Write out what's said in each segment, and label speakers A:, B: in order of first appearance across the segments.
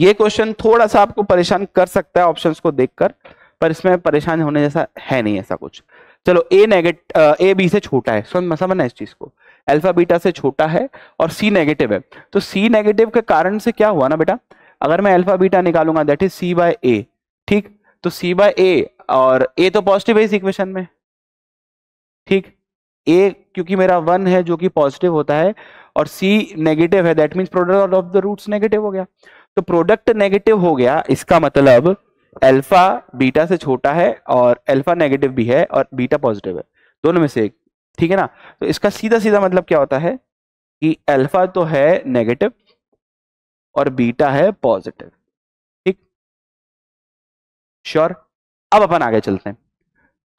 A: ये क्वेश्चन थोड़ा सा आपको परेशान कर सकता है ऑप्शंस को देखकर पर इसमें परेशान होने जैसा है नहीं ऐसा कुछ चलो ए नेगेटिव ए बी से छोटा है समझना इस चीज को अल्फा बीटा से छोटा है और सी नेगेटिव है तो सी नेगेटिव के कारण से क्या हुआ ना बेटा अगर मैं अल्फा बीटा निकालूंगा that is C by A ठीक तो सी बाय ए और ए तो पॉजिटिव है इस इक्वेशन में ठीक ए क्योंकि मेरा वन है जो कि पॉजिटिव होता है और सी नेगेटिव है that means product of the roots negative हो गया तो प्रोडक्ट नेगेटिव हो गया इसका मतलब अल्फा बीटा से छोटा है और अल्फा नेगेटिव भी है और बीटा पॉजिटिव है दोनों में से एक ठीक है ना तो इसका सीधा सीधा मतलब क्या होता है कि अल्फा तो है नेगेटिव और बीटा है पॉजिटिव ठीक श्योर अब अपन आगे चलते हैं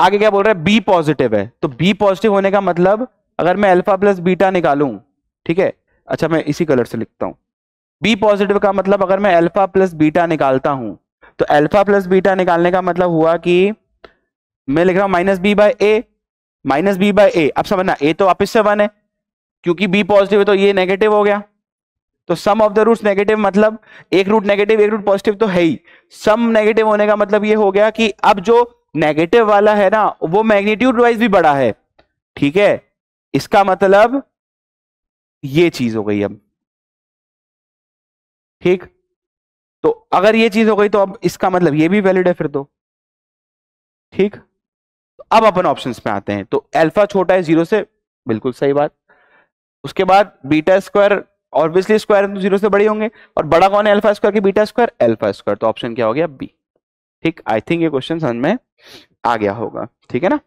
A: आगे क्या बोल रहे हैं बी पॉजिटिव है तो बी पॉजिटिव होने का मतलब अगर मैं अल्फा प्लस बीटा निकालू ठीक है अच्छा मैं इसी कलर से लिखता हूं बी पॉजिटिव का मतलब अगर मैं अल्फा प्लस बीटा निकालता हूं तो अल्फा प्लस बीटा निकालने का मतलब हुआ कि मैं लिख रहा हूं minus B by A minus B by A अब समझना ए तो वापिस से वन है क्योंकि बी पॉजिटिव है तो ये नेगेटिव हो गया तो sum of the roots negative मतलब एक रूट नेगेटिव एक रूट पॉजिटिव तो है ही सम नेगेटिव होने का मतलब ये हो गया कि अब जो नेगेटिव वाला है ना वो मैग्नीट्यूड वाइज भी बड़ा है ठीक है इसका मतलब ये चीज हो गई अब ठीक तो अगर ये चीज हो गई तो अब इसका मतलब ये भी वैलिड है फिर तो ठीक तो अब अपन ऑप्शन पे आते हैं तो अल्फा छोटा है जीरो से बिल्कुल सही बात उसके बाद बीटा स्क्वायर ऑब्वियसली स्क्वायर तो जीरो से बड़े होंगे और बड़ा कौन है अल्फा स्क्वायर की बीटा स्क्वायर अल्फा स्क्वायर तो ऑप्शन क्या हो गया बी ठीक आई थिंक ये क्वेश्चन समझ में आ गया होगा ठीक है ना